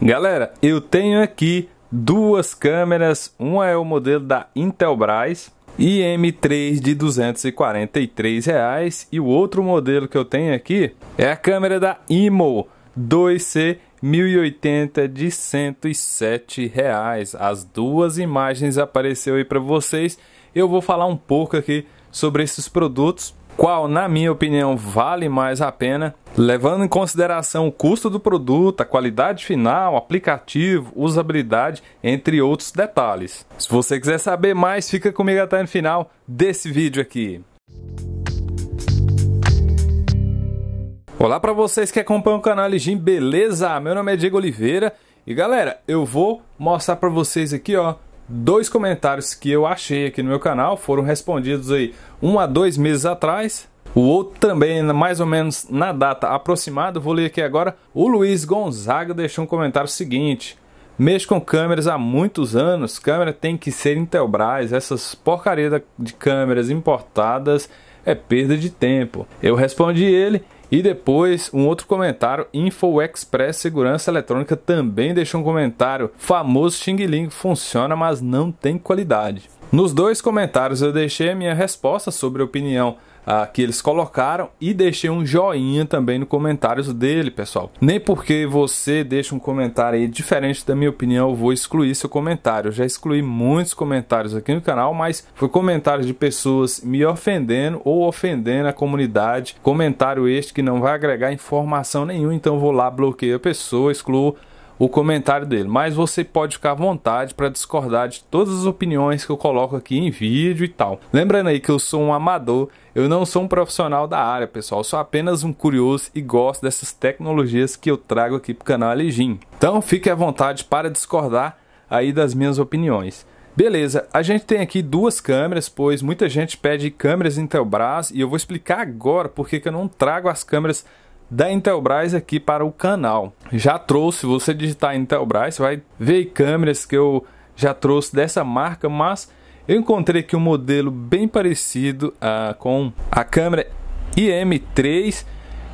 Galera, eu tenho aqui duas câmeras, uma é o modelo da Intelbras IM3 de 243 reais e o outro modelo que eu tenho aqui é a câmera da IMO 2C 1080 de 107 reais. As duas imagens apareceu aí para vocês. Eu vou falar um pouco aqui sobre esses produtos qual, na minha opinião, vale mais a pena, levando em consideração o custo do produto, a qualidade final, aplicativo, usabilidade, entre outros detalhes. Se você quiser saber mais, fica comigo até o final desse vídeo aqui. Olá para vocês que acompanham o canal Ligim, beleza? Meu nome é Diego Oliveira e galera, eu vou mostrar para vocês aqui, ó, dois comentários que eu achei aqui no meu canal foram respondidos aí um a dois meses atrás. O outro também, mais ou menos na data aproximada, vou ler aqui agora. O Luiz Gonzaga deixou um comentário seguinte: Mexo com câmeras há muitos anos, câmera tem que ser Intelbras, essas porcarias de câmeras importadas é perda de tempo. Eu respondi ele e depois, um outro comentário, Info Express Segurança Eletrônica também deixou um comentário. Famoso Xing Ling funciona, mas não tem qualidade. Nos dois comentários eu deixei a minha resposta sobre a opinião que eles colocaram e deixei um joinha também no comentários dele, pessoal. Nem porque você deixa um comentário aí diferente da minha opinião, eu vou excluir seu comentário. Eu já excluí muitos comentários aqui no canal, mas foi comentários de pessoas me ofendendo ou ofendendo a comunidade. Comentário este que não vai agregar informação nenhuma, então vou lá, bloqueio a pessoa, excluo o comentário dele, mas você pode ficar à vontade para discordar de todas as opiniões que eu coloco aqui em vídeo e tal. Lembrando aí que eu sou um amador, eu não sou um profissional da área, pessoal, eu sou apenas um curioso e gosto dessas tecnologias que eu trago aqui para o canal Aligim. Então fique à vontade para discordar aí das minhas opiniões. Beleza, a gente tem aqui duas câmeras, pois muita gente pede câmeras Intelbras e eu vou explicar agora porque que eu não trago as câmeras da Intelbras aqui para o canal. Já trouxe, você digitar Intelbras, vai ver câmeras que eu já trouxe dessa marca, mas eu encontrei aqui um modelo bem parecido uh, com a câmera IM3,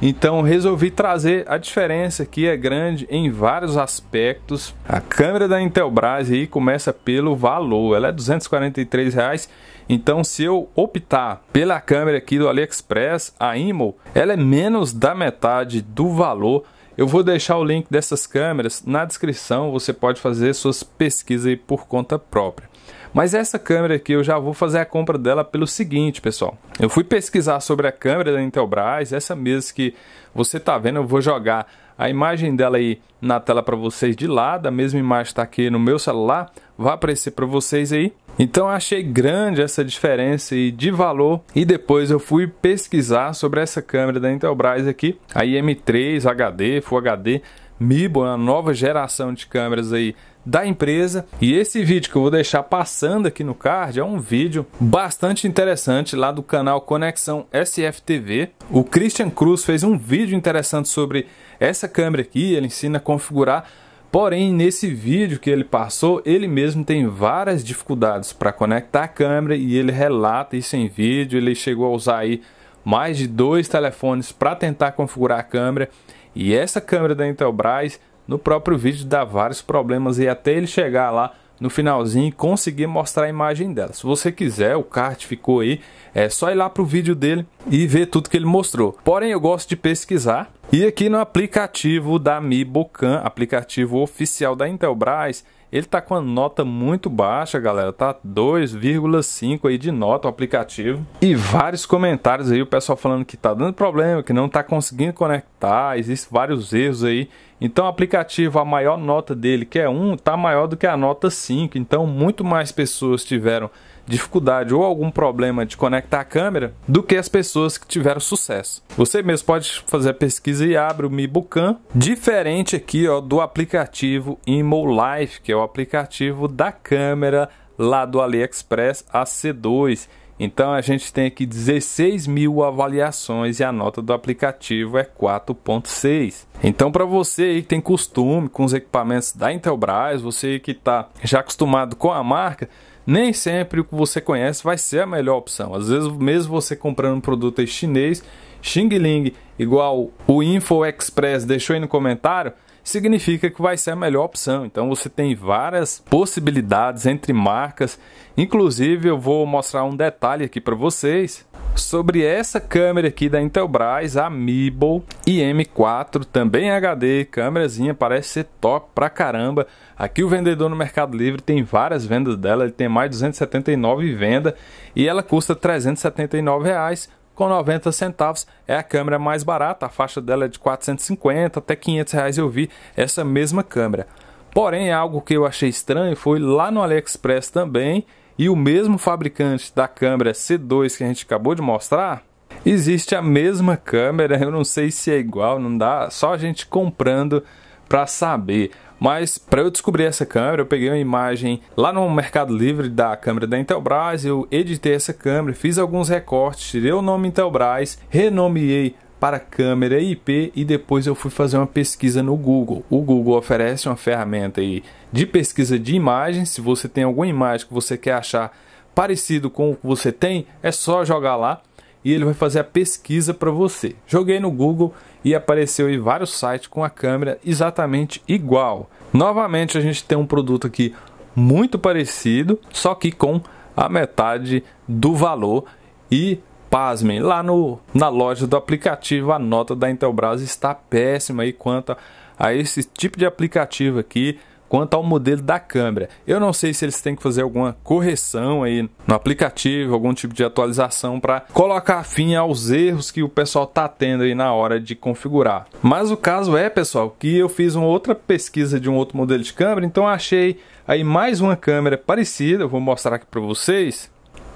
então resolvi trazer a diferença que é grande em vários aspectos. A câmera da Intelbras aí começa pelo valor, ela é R$ 243. Reais, então, se eu optar pela câmera aqui do AliExpress, a IMO, ela é menos da metade do valor. Eu vou deixar o link dessas câmeras na descrição, você pode fazer suas pesquisas por conta própria. Mas essa câmera aqui eu já vou fazer a compra dela pelo seguinte, pessoal. Eu fui pesquisar sobre a câmera da Intelbras, essa mesa que você está vendo, eu vou jogar a imagem dela aí na tela para vocês de lado, a mesma imagem está aqui no meu celular, vai aparecer para vocês aí. Então achei grande essa diferença de valor e depois eu fui pesquisar sobre essa câmera da Intelbras aqui, a IM3 HD, Full HD, MIBO, a nova geração de câmeras aí da empresa. E esse vídeo que eu vou deixar passando aqui no card é um vídeo bastante interessante lá do canal Conexão SFTV. O Christian Cruz fez um vídeo interessante sobre essa câmera aqui, ele ensina a configurar Porém, nesse vídeo que ele passou, ele mesmo tem várias dificuldades para conectar a câmera e ele relata isso em vídeo. Ele chegou a usar aí mais de dois telefones para tentar configurar a câmera e essa câmera da Intelbras no próprio vídeo dá vários problemas e até ele chegar lá no finalzinho e conseguir mostrar a imagem dela. Se você quiser, o kart ficou aí, é só ir lá para o vídeo dele e ver tudo que ele mostrou. Porém, eu gosto de pesquisar e aqui no aplicativo da Mi Bocan, aplicativo oficial da Intelbras, ele tá com a nota muito baixa, galera. Tá 2,5 aí de nota o aplicativo. E vários comentários aí, o pessoal falando que tá dando problema, que não tá conseguindo conectar, existem vários erros aí. Então o aplicativo, a maior nota dele, que é 1, está maior do que a nota 5. Então muito mais pessoas tiveram dificuldade ou algum problema de conectar a câmera do que as pessoas que tiveram sucesso. Você mesmo pode fazer a pesquisa e abre o Mibucan, diferente aqui ó, do aplicativo Life, que é o aplicativo da câmera lá do AliExpress AC2. Então a gente tem aqui 16 mil avaliações e a nota do aplicativo é 4.6. Então para você aí que tem costume com os equipamentos da Intelbras, você que está já acostumado com a marca, nem sempre o que você conhece vai ser a melhor opção. Às vezes mesmo você comprando um produto chinês, Xing Ling, igual o Info Express deixou aí no comentário, significa que vai ser a melhor opção. Então você tem várias possibilidades entre marcas. Inclusive eu vou mostrar um detalhe aqui para vocês sobre essa câmera aqui da Intelbras, a Meeble IM4, também HD, câmerazinha, parece ser top pra caramba. Aqui o vendedor no Mercado Livre tem várias vendas dela, ele tem mais de 279 vendas e ela custa 379 reais com 90 centavos. É a câmera mais barata, a faixa dela é de 450 até 500 reais eu vi essa mesma câmera. Porém, algo que eu achei estranho foi lá no AliExpress também, e o mesmo fabricante da câmera C2 que a gente acabou de mostrar, existe a mesma câmera, eu não sei se é igual, não dá, só a gente comprando para saber. Mas para eu descobrir essa câmera, eu peguei uma imagem lá no Mercado Livre da câmera da Intelbras, eu editei essa câmera, fiz alguns recortes, tirei o nome Intelbras, renomeei para câmera IP e depois eu fui fazer uma pesquisa no Google. O Google oferece uma ferramenta aí de pesquisa de imagens. Se você tem alguma imagem que você quer achar parecido com o que você tem, é só jogar lá e ele vai fazer a pesquisa para você. Joguei no Google e apareceu aí vários sites com a câmera exatamente igual. Novamente a gente tem um produto aqui muito parecido, só que com a metade do valor e pasmem, lá no, na loja do aplicativo a nota da Intelbras está péssima aí quanto a esse tipo de aplicativo aqui quanto ao modelo da câmera. Eu não sei se eles têm que fazer alguma correção aí no aplicativo, algum tipo de atualização para colocar fim aos erros que o pessoal tá tendo aí na hora de configurar. Mas o caso é, pessoal, que eu fiz uma outra pesquisa de um outro modelo de câmera, então achei aí mais uma câmera parecida, eu vou mostrar aqui para vocês,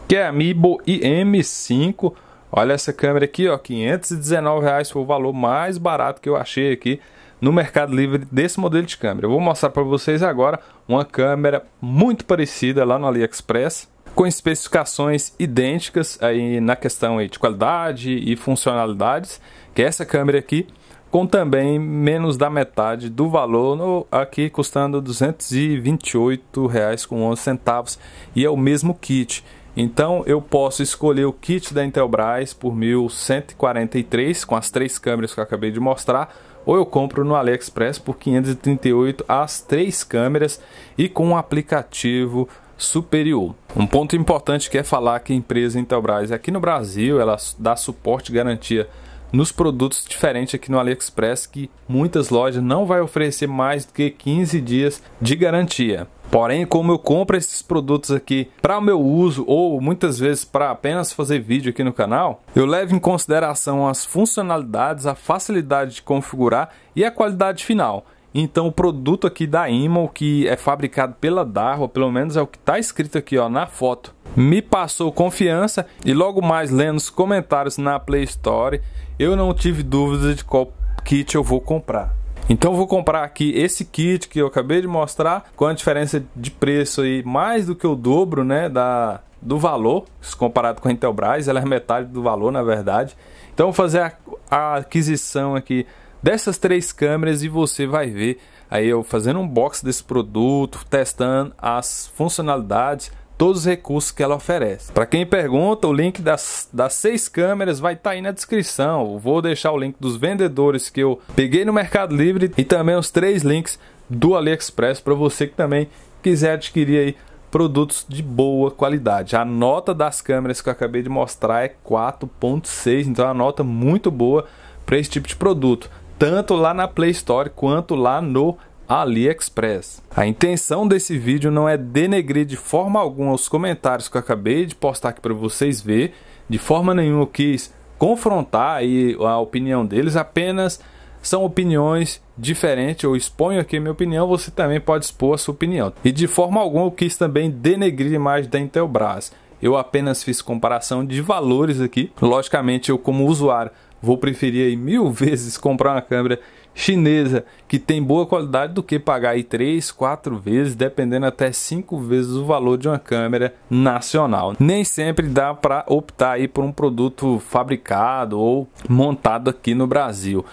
que é a Mibo IM5. Olha essa câmera aqui, ó, R$ 519 foi o valor mais barato que eu achei aqui no Mercado Livre desse modelo de câmera. Eu vou mostrar para vocês agora uma câmera muito parecida lá no AliExpress, com especificações idênticas aí na questão aí de qualidade e funcionalidades, que é essa câmera aqui, com também menos da metade do valor, no, aqui custando R$ 228,11 e é o mesmo kit. Então eu posso escolher o kit da Intelbras por 1.143 com as três câmeras que eu acabei de mostrar ou eu compro no AliExpress por 538 as três câmeras e com um aplicativo superior. Um ponto importante que é falar que a empresa Intelbras aqui no Brasil, ela dá suporte e garantia nos produtos diferentes aqui no AliExpress que muitas lojas não vai oferecer mais do que 15 dias de garantia. Porém, como eu compro esses produtos aqui para o meu uso ou muitas vezes para apenas fazer vídeo aqui no canal, eu levo em consideração as funcionalidades, a facilidade de configurar e a qualidade final. Então o produto aqui da Imol, que é fabricado pela Darwa, pelo menos é o que está escrito aqui ó, na foto, me passou confiança e logo mais lendo os comentários na Play Store, eu não tive dúvidas de qual kit eu vou comprar. Então vou comprar aqui esse kit que eu acabei de mostrar, com a diferença de preço aí mais do que o dobro, né, da do valor, comparado com a Intelbras, ela é metade do valor, na verdade. Então vou fazer a, a aquisição aqui dessas três câmeras e você vai ver aí eu fazendo um box desse produto, testando as funcionalidades, todos os recursos que ela oferece. Para quem pergunta, o link das, das seis câmeras vai estar tá aí na descrição. Eu vou deixar o link dos vendedores que eu peguei no Mercado Livre e também os três links do AliExpress para você que também quiser adquirir aí produtos de boa qualidade. A nota das câmeras que eu acabei de mostrar é 4.6, então é uma nota muito boa para esse tipo de produto tanto lá na Play Store quanto lá no AliExpress. A intenção desse vídeo não é denegrir de forma alguma os comentários que eu acabei de postar aqui para vocês ver, de forma nenhuma eu quis confrontar aí a opinião deles, apenas são opiniões diferentes. Eu exponho aqui minha opinião, você também pode expor a sua opinião. E de forma alguma eu quis também denegrir a imagem da Intelbras. Eu apenas fiz comparação de valores aqui. Logicamente, eu, como usuário, Vou preferir aí mil vezes comprar uma câmera chinesa que tem boa qualidade do que pagar aí três, quatro vezes, dependendo até cinco vezes o valor de uma câmera nacional. Nem sempre dá para optar aí por um produto fabricado ou montado aqui no Brasil.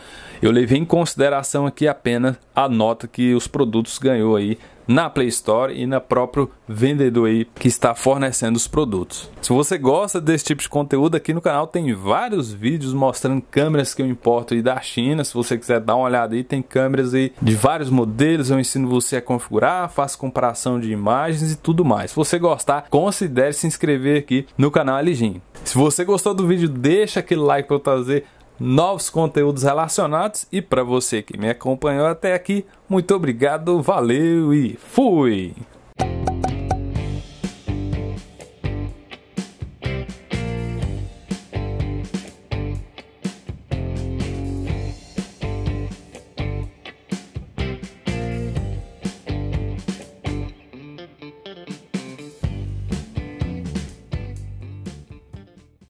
Eu levei em consideração aqui apenas a nota que os produtos ganhou aí na Play Store e na próprio vendedor aí que está fornecendo os produtos. Se você gosta desse tipo de conteúdo aqui no canal, tem vários vídeos mostrando câmeras que eu importo aí da China. Se você quiser dar uma olhada aí, tem câmeras aí de vários modelos, eu ensino você a configurar, faço comparação de imagens e tudo mais. Se você gostar, considere se inscrever aqui no canal Aligin. Se você gostou do vídeo, deixa aquele like para eu trazer novos conteúdos relacionados. E para você que me acompanhou até aqui, muito obrigado, valeu e fui!